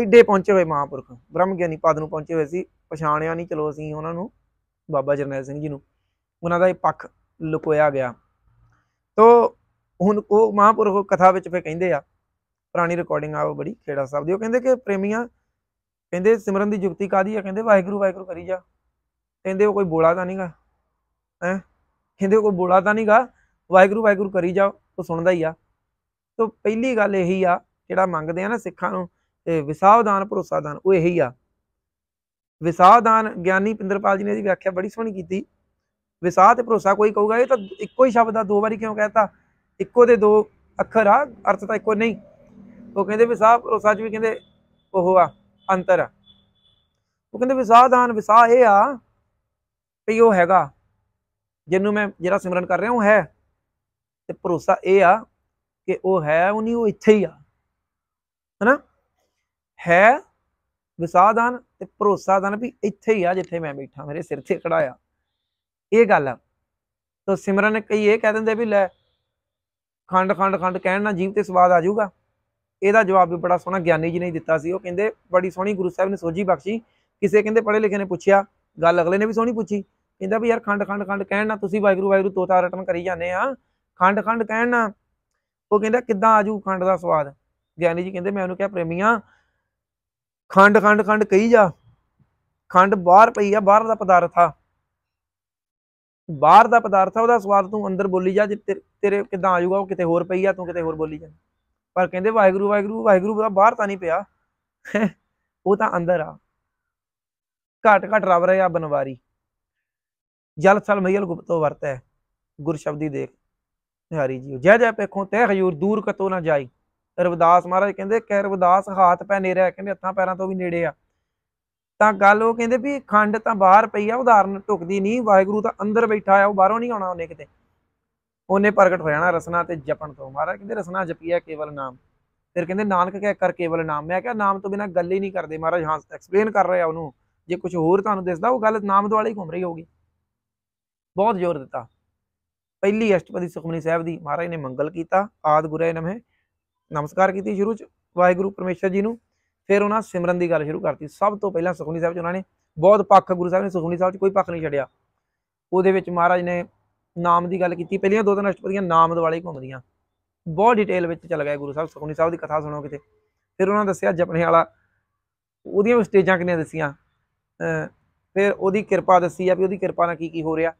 ਐਡੇ ਪਹੁੰਚੇ ਹੋਏ ਮਹਾਪੁਰਖ ਬ੍ਰਹਮ ਗਿਆਨੀ ਪਦ ਨੂੰ ਪਹੁੰਚੇ ਹੋਏ ਸੀ ਪਛਾਣਿਆ ਨਹੀਂ ਚਲੋ ਅਸੀਂ ਉਹਨਾਂ ਨੂੰ ਬਾਬਾ ਜਰਨੈਲ ਸਿੰਘ ਜੀ ਨੂੰ ਉਹਨਾਂ ਦਾ ਇਹ ਪੱਖ ਲੁਕੋਇਆ ਗਿਆ ਤੋ ਹੁਣ ਉਹ ਮਹਾਪੁਰਖ ਕਥਾ ਵਿੱਚ ਫੇ ਕਹਿੰਦੇ ਆ ਪੁਰਾਣੀ ਰਿਕਾਰਡਿੰਗ ਆ ਬੜੀ ਖੇੜਾ ਸਾਹਿਬ ਦੀ ਉਹ ਕਹਿੰਦੇ ਕਿ ਪ੍ਰੇਮੀਆਂ ਕਹਿੰਦੇ ਸਿਮਰਨ ਦੀ ਜੁਗਤੀ ਕਾਦੀ ਆ ਕਹਿੰਦੇ ਵਾਹਿਗੁਰੂ ਵਾਹਿਗੁਰੂ ਕਰੀ ਜਾ ਕਹਿੰਦੇ ਉਹ ਕੋਈ ਬੋਲਾ ਤਾਂ ਨਹੀਂਗਾ ਹੈ ਕਹਿੰਦੇ ਕੋਈ ਬੋਲਾ ਤਾਂ ਨਹੀਂਗਾ ਵਾਹਿਗੁਰੂ ਵਾਹਿਗੁਰੂ ਕਰੀ ਜਾ ਉਹ ਸੁਣਦਾ ਹੀ ਆ ਤੋ ਪਹਿਲੀ ਗੱਲ ਇਹੀ ਆ ਜਿਹੜਾ ਮੰਗਦੇ ਆ ਨਾ ਸਿੱਖਾਂ ਨੂੰ ਤੇ ਵਿਸਾਵਦਾਨ ਭਰੋਸਾਦਾਨ ਉਹ ਇਹੀ ਆ ਵਿਸਾਦਾਨ ਗਿਆਨੀ ਪਿੰਦਰਪਾਲ ਜੀ ਨੇ ਇਹਦੀ ਵਿਆਖਿਆ ਬੜੀ ਸੋਹਣੀ ਕੀਤੀ ਵਿਸਾਦ ਤੇ ਭਰੋਸਾ ਕੋਈ ਕਹੂਗਾ ਇਹ ਤਾਂ ਇੱਕੋ ਹੀ ਸ਼ਬਦ ਆ ਦੋ ਵਾਰੀ ਕਿਉਂ ਕਹਿਤਾ ਇੱਕੋ ਦੇ ਦੋ ਅੱਖਰ ਆ ਅਰਥ ਤਾਂ ਇੱਕੋ ਨਹੀਂ ਉਹ ਕਹਿੰਦੇ ਵਿਸਾਹ ਭਰੋਸਾ ਚ ਵੀ ਕਹਿੰਦੇ ਉਹ ਆ ਅੰਤਰ ਉਹ ਕਹਿੰਦੇ ਵਿਸਾਦਾਨ ਵਿਸਾਹ ਇਹ ਆ ਵੀ ਉਹ ਹੈਗਾ ਜਿੰਨੂੰ ਮੈਂ ਜਿਹੜਾ ਸਿਮਰਨ ਕਰ ਰਿਹਾ ਉਹ ਹੈ ਤੇ ਭਰੋਸਾ ਇਹ ਆ ਕਿ ਉਹ ਹੈ ਉਹ ਨਹੀਂ ਉਹ ਇੱਥੇ ਹੀ ਆ ਹੈਨਾ ਹੈ ਵਿਸਾਦਾਨ ਤੇ ਭਰੋਸਾ ਦਾਨ ਵੀ ਇੱਥੇ ਹੀ ਆ ਜਿੱਥੇ ਮੈਂ ਬੈਠਾ ਮੇਰੇ ਸਿਰ ਤੇ ਖੜਾਇਆ ਇਹ ਗੱਲ ਆ ਤਾਂ ਸਿਮਰਨ ਕਈ ਇਹ ਕਹਿ ਦਿੰਦੇ ਵੀ ਲੈ ਖੰਡ ਖੰਡ ਖੰਡ ਕਹਿਣ ਨਾਲ ਜੀਵ ਤੇ ਸਵਾਦ ਆ ਜਾਊਗਾ ਇਹਦਾ ਜਵਾਬ ਵੀ ਬੜਾ ਸੋਹਣਾ ਗਿਆਨੀ ਜੀ ਨੇ ਦਿੱਤਾ ਸੀ ਉਹ ਕਹਿੰਦੇ ਬੜੀ ਸੋਹਣੀ ਗੁਰੂ ਸਾਹਿਬ ਨੇ ਸੋਝੀ ਬਖਸ਼ੀ ਕਿਸੇ ਕਹਿੰਦੇ ਪੜੇ ਲਿਖੇ ਨੇ ਪੁੱਛਿਆ ਗੱਲ ਅਗਲੇ ਨੇ ਵੀ ਸੋਹਣੀ ਪੁੱਛੀ ਕਹਿੰਦਾ ਵੀ ਯਾਰ ਖੰਡ ਖੰਡ ਖੰਡ ਕਹਿਣ ਨਾਲ ਤੁਸੀਂ ਵਾਇਗਰੂ ਵਾਇਗਰੂ ਤੋਤਾ ਰਟਨ ਕਰੀ ਜਾਂਦੇ ਆ ਖੰਡ ਖੰਡ ਕਹਿਣ ਨਾਲ ਉਹ ਕਹਿੰਦਾ ਕਿੱਦਾਂ ਆਜੂ ਖੰਡ ਦਾ ਸਵਾਦ ਗਿਆਨੀ ਜੀ ਕਹਿੰਦੇ ਮੈਂ ਉਹਨੂੰ ਕਿਹਾ ਪ੍ਰੇਮੀਆਂ ਖੰਡ ਖੰਡ ਖੰਡ ਕਹੀ ਜਾ ਖੰਡ ਬਾਹਰ ਪਈ ਆ ਬਾਹਰ ਦਾ ਪਦਾਰਥ ਆ ਬਾਹਰ ਦਾ ਪਦਾਰਥ ਆ ਉਹਦਾ ਸਵਾਦ ਤੂੰ ਅੰਦਰ ਬੋਲੀ ਜਾ ਤੇਰੇ ਕਿਦਾਂ ਆ ਜਾਊਗਾ ਉਹ ਕਿਤੇ ਹੋਰ ਪਈ ਆ ਤੂੰ ਕਿਤੇ ਹੋਰ ਬੋਲੀ ਜਾ ਪਰ ਕਹਿੰਦੇ ਵਾਹਿਗੁਰੂ ਵਾਹਿਗੁਰੂ ਵਾਹਿਗੁਰੂ ਦਾ ਬਾਹਰ ਤਾਂ ਨਹੀਂ ਪਿਆ (laughs) ਉਹ ਤਾਂ ਅੰਦਰ ਆ ਘਟ ਘਟ ਰਵ ਰਿਆ ਬਨਵਾਰੀ ਜਲ ਸਲ ਮਈਲ ਗੁਪਤੋ ਵਰਤੈ ਗੁਰ ਸ਼ਬਦੀ ਦੇਖ ਨਿਹਾਰੀ ਜੀ ਜੈ ਜੈ ਪੇਖੋਂ ਤੈ ਹਜੂਰ ਦੂਰ ਕਤੋ ਨਾ ਜਾਈ ਰਵਿਦਾਸ ਮਹਾਰਾਜ ਕਹਿੰਦੇ ਕਿ ਰਵਿਦਾਸ ਹੱਥ ਪੈ ਨੇੜੇ ਆ ਕਹਿੰਦੇ ਹੱਥਾਂ ਪੈਰਾਂ ਤੋਂ ਵੀ ਨੇੜੇ ਆ ਤਾਂ ਗੱਲ ਉਹ ਕਹਿੰਦੇ ਵੀ ਖੰਡ ਤਾਂ ਬਾਹਰ ਪਈ ਆ ਉਦਾਹਰਨ ਟੁਕਦੀ ਨਹੀਂ ਵਾਹਿਗੁਰੂ ਤਾਂ ਅੰਦਰ ਬੈਠਾ ਆ ਉਹ ਬਾਹਰੋਂ ਨਹੀਂ ਆਉਣਾ ਉਹਨੇ ਕਿਤੇ ਉਹਨੇ ਪ੍ਰਗਟ ਹੋ ਜਾਣਾ ਰਸਨਾ ਤੇ ਜਪਣ ਤੋਂ ਮਹਾਰਾਜ ਕਹਿੰਦੇ ਰਸਨਾ ਜਪੀਆ ਕੇਵਲ ਨਾਮ ਫਿਰ ਕਹਿੰਦੇ ਨਾਨਕ ਕਹਿ ਕਰ ਕੇਵਲ ਨਾਮ ਮੈਂ ਕਿਹਾ ਨਾਮ ਤੋਂ ਬਿਨਾ ਗੱਲ ਹੀ ਨਹੀਂ ਕਰਦੇ ਮਹਾਰਾਜ ਹਾਂ ਐਕਸਪਲੇਨ ਕਰ ਰਿਹਾ ਉਹਨੂੰ ਜੇ ਕੁਝ ਹੋਰ ਤੁਹਾਨੂੰ ਦਿਸਦਾ ਉਹ ਗੱਲ ਨਾਮ ਦੁਆਲੇ ਹੀ ਘੁੰਮ ਰਹੀ ਹੋਗੀ ਬਹੁਤ ਜ਼ੋਰ ਦਿੱਤਾ ਪਹਿਲੀ ਅਸ਼ਟਪਦੀ ਸੁਖਮਨੀ ਸਾਹਿਬ ਦੀ ਮਹਾਰਾਜ ਨੇ ਮੰਗਲ ਕੀਤਾ ਆਦ ਗੁਰੇ ਨਮਹਿ ਨਮਸਕਾਰ ਕੀਤੀ ਸ਼ੁਰੂ ਚ ਵਾਹਿਗੁਰੂ ਪਰਮੇਸ਼ਰ ਜੀ ਨੂੰ ਫਿਰ ਉਹਨਾਂ ਸਿਮਰਨ ਦੀ ਗੱਲ ਸ਼ੁਰੂ ਕਰਤੀ ਸਭ ਤੋਂ ਪਹਿਲਾਂ ਸੁਖਮਨੀ ਸਾਹਿਬ ਚ ਉਹਨਾਂ ਨੇ ਬਹੁਤ ਪੱਖ ਗੁਰੂ ਸਾਹਿਬ ਨੇ ਸੁਖਮਨੀ ਸਾਹਿਬ ਚ ਕੋਈ ਪੱਖ ਨਹੀਂ ਛੱਡਿਆ ਉਹਦੇ ਵਿੱਚ ਮਹਾਰਾਜ ਨੇ ਨਾਮ ਦੀ ਗੱਲ ਕੀਤੀ ਪਹਿਲੀਆਂ ਦੋ ਤਿੰਨ ਅਸ਼ਟਪਦੀਆਂ ਨਾਮ ਦਵਾਲੇ ਘੁੰਮਦੀਆਂ ਬਹੁਤ ਡਿਟੇਲ ਵਿੱਚ ਚੱਲ ਗਿਆ ਗੁਰੂ ਸਾਹਿਬ ਸੁਖਮਨੀ ਸਾਹਿਬ ਦੀ ਕਥਾ ਸੁਣੋ ਕਿਤੇ ਫਿਰ ਉਹਨਾਂ ਦੱਸਿਆ ਜਪਣੇ ਵਾਲਾ ਉਹਦੀਆਂ ਸਟੇਜਾਂ ਕਿੰਨੀਆਂ ਦੱਸੀਆਂ ਫਿਰ ਉਹਦੀ ਕਿਰਪਾ ਦੱਸੀ ਆ ਵੀ ਉਹਦੀ ਕਿਰਪਾ ਨਾਲ ਕੀ ਕੀ ਹੋ ਰਿਹਾ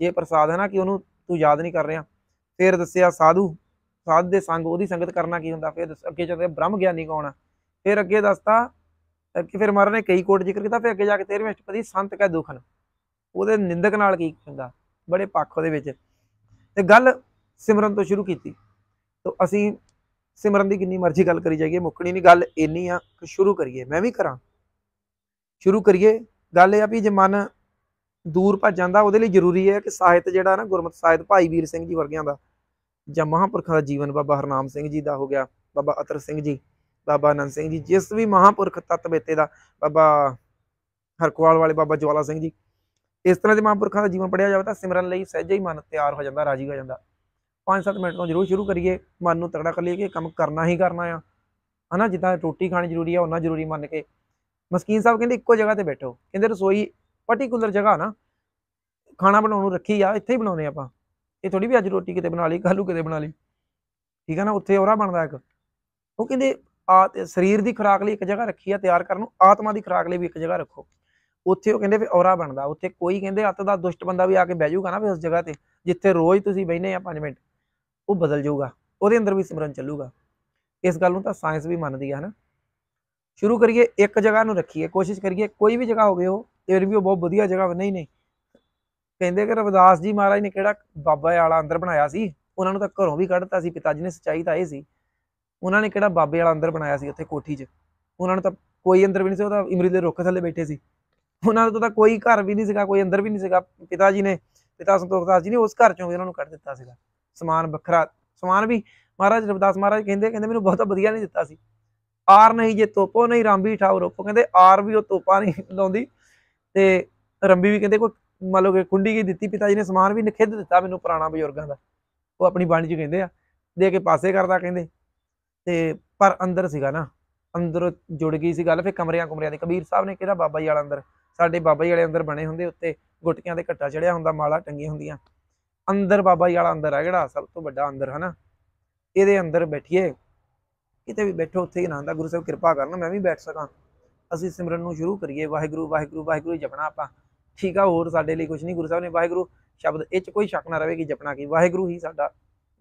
ਜੇ ਪ੍ਰਸਾਦ ਹੈ ਨਾ ਕਿ ਉਹਨੂੰ ਤੂੰ ਯਾਦ ਨਹੀਂ ਕਰ ਰਿਹਾ ਫਿਰ ਦੱਸਿਆ ਸਾਧੂ ਸਾਧ ਦੇ ਸੰਗ ਉਹਦੀ ਸੰਗਤ ਕਰਨਾ ਕੀ ਹੁੰਦਾ ਫਿਰ ਅੱਗੇ ਚੱਲਦੇ ਬ੍ਰਹਮ ਗਿਆਨੀ ਕੌਣ ਆ ਫਿਰ ਅੱਗੇ ਦੱਸਤਾ ਕਿ ਫਿਰ ਮਹਾਰਾਜ ਨੇ ਕਈ ਕੋਟ ਜ਼ਿਕਰ ਕੀਤਾ ਫਿਰ ਅੱਗੇ ਜਾ ਕੇ 13ਵੇਂ ਅਸ਼ਟਪਦੀ ਸੰਤ ਕਾ ਦੁਖਨ ਉਹਦੇ ਨਿੰਦਕ ਨਾਲ ਕੀ ਹੁੰਦਾ ਬੜੇ ਪੱਖ ਉਹਦੇ ਵਿੱਚ ਤੇ ਗੱਲ ਸਿਮਰਨ ਤੋਂ ਸ਼ੁਰੂ ਕੀਤੀ ਤੋਂ ਅਸੀਂ ਸਿਮਰਨ ਦੀ ਕਿੰਨੀ ਮਰਜ਼ੀ ਗੱਲ ਕਰੀ ਜਾਈਏ ਮੁੱਕਣੀ ਨਹੀਂ ਗੱਲ ਇੰਨੀ ਆ ਕਿ ਸ਼ੁਰੂ ਕਰੀਏ ਮੈਂ ਵੀ ਕਰਾਂ ਸ਼ੁਰੂ ਕਰੀਏ ਗੱਲ ਇਹ ਆ ਵੀ ਜੇ ਮਨ ਦੂਰ ਭੱਜ ਜਾਂਦਾ ਉਹਦੇ ਲਈ ਜ਼ਰੂਰੀ ਹੈ ਕਿ ਸਾਹਿਤ ਜਿਹੜਾ ਨਾ ਗੁਰਮਤਿ ਸਾਹਿਤ ਭਾਈ ਵੀਰ ਸਿੰਘ ਜੀ ਵਰਗਿਆਂ ਦਾ ਜਾਂ ਮਹਾਪੁਰਖਾਂ ਦਾ ਜੀਵਨ ਬਾਬਾ ਹਰਨਾਮ ਸਿੰਘ ਜੀ ਦਾ ਹੋ ਗਿਆ ਬਾਬਾ ਅਤਰ ਸਿੰਘ ਜੀ ਬਾਬਾ ਅਨੰਦ ਸਿੰਘ ਜੀ ਜਿਸ ਵੀ ਮਹਾਪੁਰਖ ਤਤਵੇਤੇ ਦਾ ਬਾਬਾ ਹਰਕਵਾਲ ਵਾਲੇ ਬਾਬਾ ਜਵਾਲਾ ਸਿੰਘ ਜੀ ਇਸ ਤਰ੍ਹਾਂ ਦੇ ਮਹਾਪੁਰਖਾਂ ਦਾ ਜੀਵਨ ਪੜਿਆ ਜਾਵੇ ਤਾਂ ਸਿਮਰਨ ਲਈ ਸਹਿਜੇ ਹੀ ਮਨ ਤਿਆਰ ਹੋ ਜਾਂਦਾ ਰਾਜੀ ਹੋ ਜਾਂਦਾ 5-7 ਮਿੰਟ ਤੋਂ ਜ਼ਰੂਰ ਸ਼ੁਰੂ ਕਰੀਏ ਮਨ ਨੂੰ ਤਗੜਾ ਕਰ ਲਈਏ ਕਿ ਕੰਮ ਕਰਨਾ ਹੀ ਕਰਨਾ ਆ ਹਨਾ ਜਿੱਦਾਂ ਰੋਟੀ ਖਾਣੀ ਜ਼ਰੂਰੀ ਆ ਉਹਨਾਂ ਜ਼ਰੂਰੀ ਮੰਨ ਕੇ ਮਸਕੀਨ ਸਾਹਿਬ ਕਹਿੰਦੇ ਇੱਕੋ ਜਗ੍ਹਾ ਤੇ ਬੈਠੋ ਕਹਿੰਦੇ ਰਸੋਈ ਪਾਰਟਿਕੂਲਰ ਜਗ੍ਹਾ ਨਾ ਖਾਣਾ ਬਣਾਉਣ ਨੂੰ ਰੱਖੀ ਆ ਇੱਥੇ ਹੀ ਬਣਾਉਨੇ ਆਪਾਂ ਇਹ ਥੋੜੀ ਵੀ ਅੱਜ ਰੋਟੀ ਕਿਤੇ ਬਣਾ ਲਈ ਕੱਲੂ ਕਿਤੇ ਬਣਾ ਲਈ ਠੀਕ ਹੈ ਨਾ ਉੱਥੇ ਔਰਾ ਬਣਦਾ ਇੱਕ ਉਹ ਕਹਿੰਦੇ ਆ ਸਰੀਰ ਦੀ ਖੁਰਾਕ ਲਈ ਇੱਕ ਜਗ੍ਹਾ ਰੱਖੀ ਆ ਤਿਆਰ ਕਰਨ ਨੂੰ ਆਤਮਾ ਦੀ ਖੁਰਾਕ ਲਈ ਵੀ ਇੱਕ ਜਗ੍ਹਾ ਰੱਖੋ ਉੱਥੇ ਉਹ ਕਹਿੰਦੇ ਵੀ ਔਰਾ ਬਣਦਾ ਉੱਥੇ ਕੋਈ ਕਹਿੰਦੇ ਅੱਤ ਦਾ ਦੁਸ਼ਟ ਬੰਦਾ ਵੀ ਆ ਕੇ ਬਹਿ ਜਾਊਗਾ ਨਾ ਵੀ ਉਸ ਜਗ੍ਹਾ ਤੇ ਜਿੱਥੇ ਰੋਜ਼ ਤੁਸੀਂ ਬਹਿਨੇ ਆ 5 ਮਿੰਟ ਉਹ ਬਦਲ ਜਾਊਗਾ ਉਹਦੇ ਅੰਦਰ ਵੀ ਸਿਮਰਨ ਚੱਲੂਗਾ ਇਸ ਗੱਲ ਨੂੰ ਤਾਂ ਸਾਇੰਸ ਵੀ ਮੰਨਦੀ ਆ ਹਨਾ ਸ਼ੁਰੂ ਕਰੀਏ ਇੱਕ ਜਗ੍ਹਾ ਨੂੰ ਰੱਖੀਏ ਕੋਸ਼ਿਸ਼ ਕਰੀਏ ਕੋਈ ਵੀ ਜਗ੍ਹਾ ਹੋਵੇ ਉਹ ਫਿਰ ਵੀ ਉਹ ਬਹੁਤ ਵਧੀਆ ਜਗ੍ਹਾ ਨਹੀਂ ਨਹੀਂ ਕਹਿੰਦੇ ਕਿ ਰਵਿਦਾਸ ਜੀ ਮਹਾਰਾਜ ਨੇ ਕਿਹੜਾ ਬਾਬਾ ਵਾਲਾ ਅੰਦਰ ਬਣਾਇਆ ਸੀ ਉਹਨਾਂ ਨੂੰ ਤਾਂ ਘਰੋਂ ਵੀ ਕੱਢਤਾ ਸੀ ਪਿਤਾ ਜੀ ਨੇ ਸਚਾਈ ਤਾਂ ਇਹ ਸੀ ਉਹਨਾਂ ਨੇ ਕਿਹੜਾ ਬਾਬੇ ਵਾਲਾ ਅੰਦਰ ਬਣਾਇਆ ਸੀ ਉੱਥੇ ਕੋਠੀ 'ਚ ਉਹਨਾਂ ਨੂੰ ਤਾਂ ਕੋਈ ਅੰਦਰ ਵੀ ਨਹੀਂ ਸੀ ਉਹ ਤਾਂ ਇਮਰੀ ਦੇ ਰੁੱਖ ਥੱਲੇ ਬੈਠੇ ਸੀ ਉਹਨਾਂ ਨੂੰ ਤਾਂ ਕੋਈ ਘਰ ਵੀ ਨਹੀਂ ਸੀਗਾ ਕੋਈ ਅੰਦਰ ਵੀ ਨਹੀਂ ਸੀਗਾ ਪਿਤਾ ਜੀ ਨੇ ਪਿਤਾ ਸੰਤੋਖਦਾਸ ਜੀ ਨੇ ਉਸ ਘਰ 'ਚੋਂ ਵੀ ਉਹਨਾਂ ਨੂੰ ਕੱਢ ਦਿੱਤਾ ਸੀਗਾ ਸਮਾਨ ਵੱਖਰਾ ਸਮਾਨ ਵੀ ਮਹਾਰਾਜ ਰਵਿਦਾਸ ਮਹਾਰਾਜ ਕਹਿੰਦੇ ਕਹਿੰਦੇ ਮੈਨੂੰ ਬਹੁਤਾ ਵਧੀਆ ਨਹੀਂ ਦਿੱਤਾ ਸੀ ਆਰ ਨਹੀਂ ਜੇ ਤੋਪੋ ਨਹੀਂ ਰਾਂਬੀ ਠਾਉ ਰੋਪੋ ਕਹਿੰਦੇ ਆਰ ਵੀ ਉਹ ਤੋਪਾ ਨਹੀਂ ਲਾਉਂਦੀ ਤੇ ਰੰਬੀ ਵੀ ਕਹਿੰਦੇ ਕੋਈ ਮੰਨ ਲਓ ਕਿ ਕੁੰਡੀ ਕੀ ਦਿੱਤੀ ਪਿਤਾ ਜੀ ਨੇ ਸਮਾਨ ਵੀ ਨਖਿੱਧ ਦਿੱਤਾ ਮੈਨੂੰ ਪੁਰਾਣਾ ਬਜ਼ੁਰਗਾਂ ਦਾ ਉਹ ਆਪਣੀ ਬਾਣੀ 'ਚ ਕਹਿੰਦੇ ਆ ਦੇ ਕੇ ਪਾਸੇ ਕਰਦਾ ਕਹਿੰਦੇ ਤੇ ਪਰ ਅੰਦਰ ਸੀਗਾ ਨਾ ਅੰਦਰ ਜੁੜ ਗਈ ਸੀ ਗੱਲ ਫੇ ਕਮਰਿਆਂ ਕਮਰਿਆਂ ਦੇ ਕਬੀਰ ਸਾਹਿਬ ਨੇ ਕਿਹਾ ਬਾਬਾ ਜੀ ਵਾਲਾ ਅੰਦਰ ਸਾਡੇ ਬਾਬਾ ਜੀ ਵਾਲੇ ਅੰਦਰ ਬਣੇ ਹੁੰਦੇ ਉੱਤੇ ਗੁਟਕੀਆਂ ਦੇ ਘੱਟਾ ਚੜਿਆ ਹੁੰਦਾ ਮਾਲਾ ਟੰਗੀਆਂ ਹੁੰਦੀਆਂ ਅੰਦਰ ਬਾਬਾ ਜੀ ਵਾਲਾ ਅੰਦਰ ਆ ਜਿਹੜਾ ਸਭ ਤੋਂ ਵੱਡਾ ਅੰਦਰ ਹਨਾ ਇਹਦੇ ਅੰਦਰ ਬੈਠੀਏ ਕਿਤੇ ਵੀ ਬੈਠੋ ਉੱਥੇ ਹੀ ਨਾਂਦਾ ਗੁਰੂ ਸਾਹਿਬ ਕਿਰਪਾ ਕਰਨ ਮੈਂ ਵੀ ਬੈਠ ਸਕਾਂ ਅਸੀਂ ਸਿਮਰਨ ਨੂੰ ਸ਼ੁਰੂ ਕਰੀਏ ਵਾਹਿਗੁਰੂ ਵਾਹਿਗੁਰੂ ਵਾਹਿਗੁਰੂ ਜਪਣਾ ਆਪਾਂ ਠੀਕ ਆ ਹੋਰ ਸਾਡੇ ਲਈ ਕੁਝ ਨਹੀਂ ਗੁਰੂ ਸਾਹਿਬ ਨੇ ਵਾਹਿਗੁਰੂ ਸ਼ਬਦ ਇਹ ਚ ਕੋਈ ਸ਼ੱਕ ਨਾ ਰਵੇ ਕਿ ਜਪਣਾ ਕੀ ਵਾਹਿਗੁਰੂ ਹੀ ਸਾਡਾ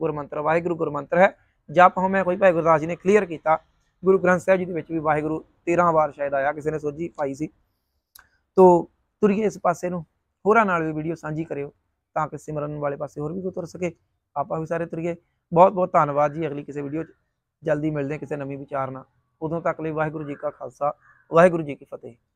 ਗੁਰਮੰਤਰ ਵਾਹਿਗੁਰੂ ਗੁਰਮੰਤਰ ਹੈ ਜਪ ਮੈਂ ਕੋਈ ਭਾਈ ਗੁਰਦਾਸ ਜੀ ਨੇ ਕਲੀਅਰ ਕੀਤਾ ਗੁਰੂ ਗ੍ਰੰਥ ਸਾਹਿਬ ਜੀ ਦੇ ਵਿੱਚ ਵੀ ਵਾਹਿਗੁਰੂ 13 ਵਾਰ ਸ਼ਾਇਦ ਆਇਆ ਕਿਸੇ ਨੇ ਸੋਝੀ ਪਾਈ ਸੀ ਤੋ ਤੁਰੀਏ ਇਸ ਪਾਸੇ ਨੂੰ ਹੋਰਾਂ ਨਾਲ ਵੀ ਵੀਡੀਓ ਸਾਂਝੀ ਕਰਿਓ ਤਾਂ ਕਿ ਸਿਮਰਨ ਵਾਲੇ ਪਾਸੇ ਹੋਰ ਵੀ ਕੋ ਤੁਰ ਸਕੇ ਆਪਾਂ ਵੀ ਸਾਰੇ ਤੁਰੀਏ ਬਹੁਤ ਬਹੁਤ ਧੰਨਵਾਦ ਜੀ ਅਗਲੀ ਕਿਸੇ ਵੀਡੀਓ 'ਚ ਜਲਦੀ ਮਿਲਦੇ ਹਾਂ ਕਿਸੇ ਨਵੀਂ ਵਿਚਾਰ ਨਾਲ ਉਦੋਂ ਤੱਕ ਲਈ ਵਾਹਿਗੁਰੂ ਜੀ ਕਾ ਖਾਲਸਾ ਵਾਹਿਗੁਰੂ ਜੀ ਕੀ ਫਤਿਹ